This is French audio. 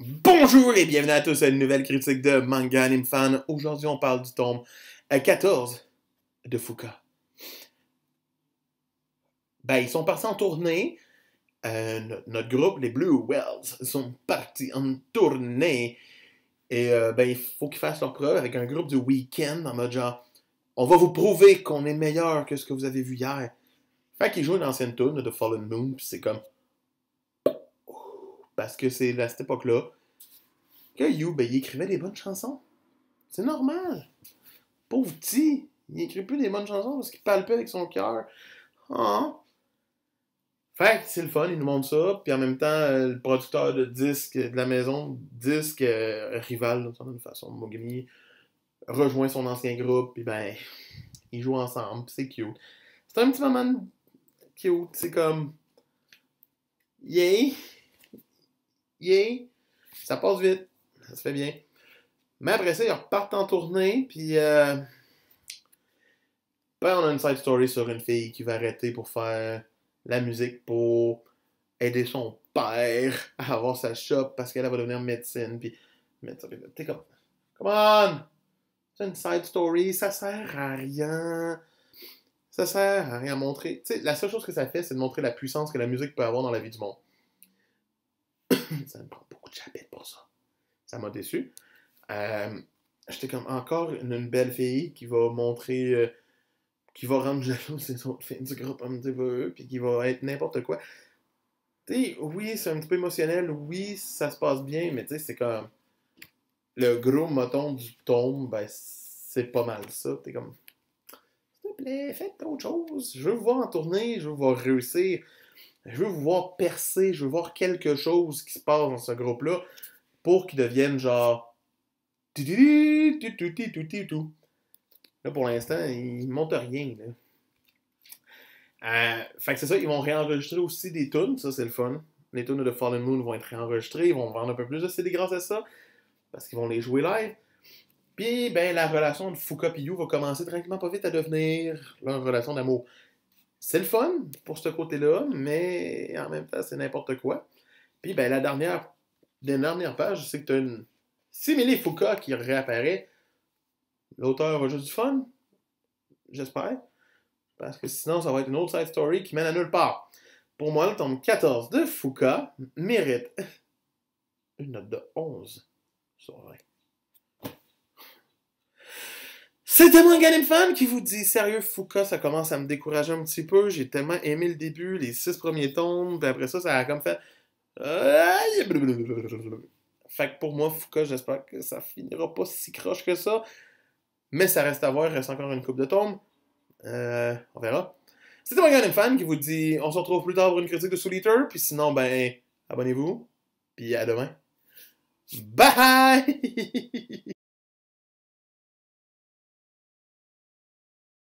Bonjour et bienvenue à tous à une nouvelle critique de Manga Anime Fan. Aujourd'hui, on parle du tome 14 euh, de Fuka. Ben, ils sont partis en tournée. Euh, notre groupe, les Blue Wells, sont partis en tournée. Et euh, ben, il faut qu'ils fassent leur preuve avec un groupe du week-end en mode genre on va vous prouver qu'on est meilleur que ce que vous avez vu hier. Fait qu'ils jouent une ancienne tune de Fallen Moon, puis c'est comme parce que c'est à cette époque-là que You, ben, il écrivait des bonnes chansons. C'est normal. Pauvre petit, il écrit plus des bonnes chansons parce qu'il palpait avec son cœur. Ah. Fait que c'est le fun, il nous montre ça. Puis en même temps, euh, le producteur de disque de la maison, disque euh, rival rival, toute façon, Mogami, rejoint son ancien groupe. Puis ben, ils jouent ensemble. c'est cute. C'est un petit moment cute. C'est comme. Yay! Yeah. Ça passe vite. Ça se fait bien. Mais après ça, ils repartent en tournée, puis... Euh, ben, on a une side story sur une fille qui va arrêter pour faire la musique pour aider son père à avoir sa shop parce qu'elle va devenir médecine. Puis, t'es comme, come on! C'est une side story, ça sert à rien. Ça sert à rien à montrer. sais, la seule chose que ça fait, c'est de montrer la puissance que la musique peut avoir dans la vie du monde. ça me prend beaucoup de chapitres pour ça. Ça m'a déçu. Euh, j'étais comme encore une, belle fille qui va montrer, euh, qui va rendre jalouse les autres filles du groupe un petit puis qui va être n'importe quoi. Tu sais, oui, c'est un petit peu émotionnel, oui, ça se passe bien, mais tu sais, c'est comme. Le gros moton du tombe, ben, c'est pas mal ça. T'es comme. S'il te plaît, faites autre chose. Je veux voir en tournée, je veux voir réussir. Je veux vous voir percer, je veux voir quelque chose qui se passe dans ce groupe-là pour qu'ils deviennent genre. Là, pour l'instant, ils montent rien. Là. Euh, fait que c'est ça, ils vont réenregistrer aussi des tunes, ça c'est le fun. Les tunes de Fallen Moon vont être réenregistrées, ils vont vendre un peu plus de CD grâce à ça, parce qu'ils vont les jouer live. Puis, ben, la relation de Foucault et va commencer tranquillement pas vite à devenir leur relation d'amour c'est le fun pour ce côté-là, mais en même temps, c'est n'importe quoi. Puis, ben, la dernière, dernière page, c'est que tu as une simili Foucault qui réapparaît. L'auteur a juste du fun, j'espère. Parce que sinon, ça va être une autre side story qui mène à nulle part. Pour moi, le tome 14 de Foucault mérite une note de 11 sur 20. C'était mon Galim Fan qui vous dit sérieux Foucault, ça commence à me décourager un petit peu. J'ai tellement aimé le début, les six premiers tomes, puis après ça, ça a comme fait. Fait que pour moi, Foucault, j'espère que ça finira pas si croche que ça. Mais ça reste à voir, il reste encore une coupe de tomes. Euh, on verra. C'était mon Fan qui vous dit on se retrouve plus tard pour une critique de Soul Eater, puis sinon, ben, abonnez-vous, puis à demain. Bye!